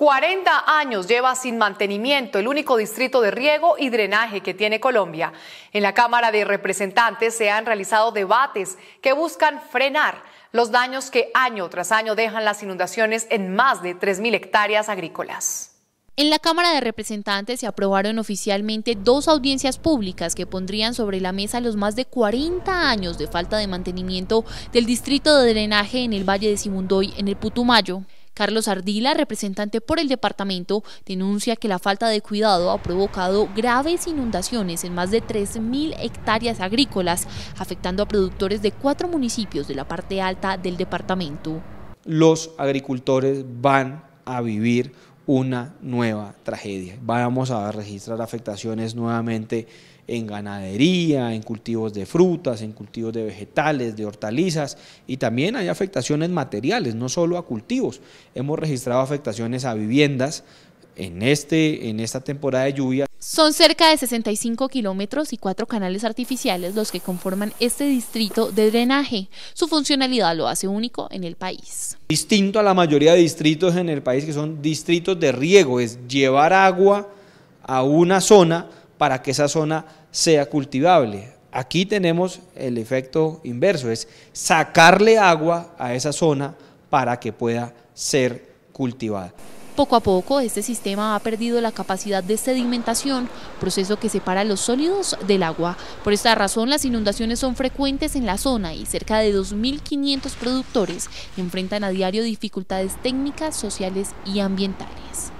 40 años lleva sin mantenimiento el único distrito de riego y drenaje que tiene Colombia. En la Cámara de Representantes se han realizado debates que buscan frenar los daños que año tras año dejan las inundaciones en más de 3.000 hectáreas agrícolas. En la Cámara de Representantes se aprobaron oficialmente dos audiencias públicas que pondrían sobre la mesa los más de 40 años de falta de mantenimiento del distrito de drenaje en el Valle de Simundoy, en el Putumayo. Carlos Ardila, representante por el departamento, denuncia que la falta de cuidado ha provocado graves inundaciones en más de 3.000 hectáreas agrícolas, afectando a productores de cuatro municipios de la parte alta del departamento. Los agricultores van a vivir una nueva tragedia. Vamos a registrar afectaciones nuevamente en ganadería, en cultivos de frutas, en cultivos de vegetales, de hortalizas y también hay afectaciones materiales, no solo a cultivos. Hemos registrado afectaciones a viviendas, en, este, en esta temporada de lluvia. Son cerca de 65 kilómetros y cuatro canales artificiales los que conforman este distrito de drenaje. Su funcionalidad lo hace único en el país. Distinto a la mayoría de distritos en el país que son distritos de riego, es llevar agua a una zona para que esa zona sea cultivable. Aquí tenemos el efecto inverso, es sacarle agua a esa zona para que pueda ser cultivada. Poco a poco, este sistema ha perdido la capacidad de sedimentación, proceso que separa los sólidos del agua. Por esta razón, las inundaciones son frecuentes en la zona y cerca de 2.500 productores enfrentan a diario dificultades técnicas, sociales y ambientales.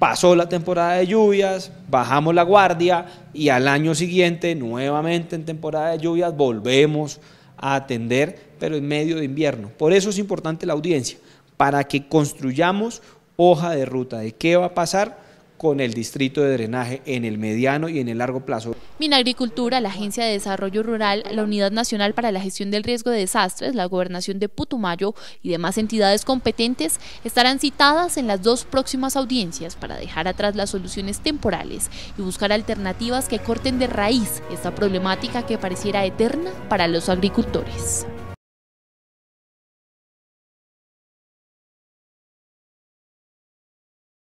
Pasó la temporada de lluvias, bajamos la guardia y al año siguiente, nuevamente en temporada de lluvias, volvemos a atender, pero en medio de invierno. Por eso es importante la audiencia, para que construyamos hoja de ruta de qué va a pasar con el distrito de drenaje en el mediano y en el largo plazo. Minagricultura, la Agencia de Desarrollo Rural, la Unidad Nacional para la Gestión del Riesgo de Desastres, la Gobernación de Putumayo y demás entidades competentes estarán citadas en las dos próximas audiencias para dejar atrás las soluciones temporales y buscar alternativas que corten de raíz esta problemática que pareciera eterna para los agricultores.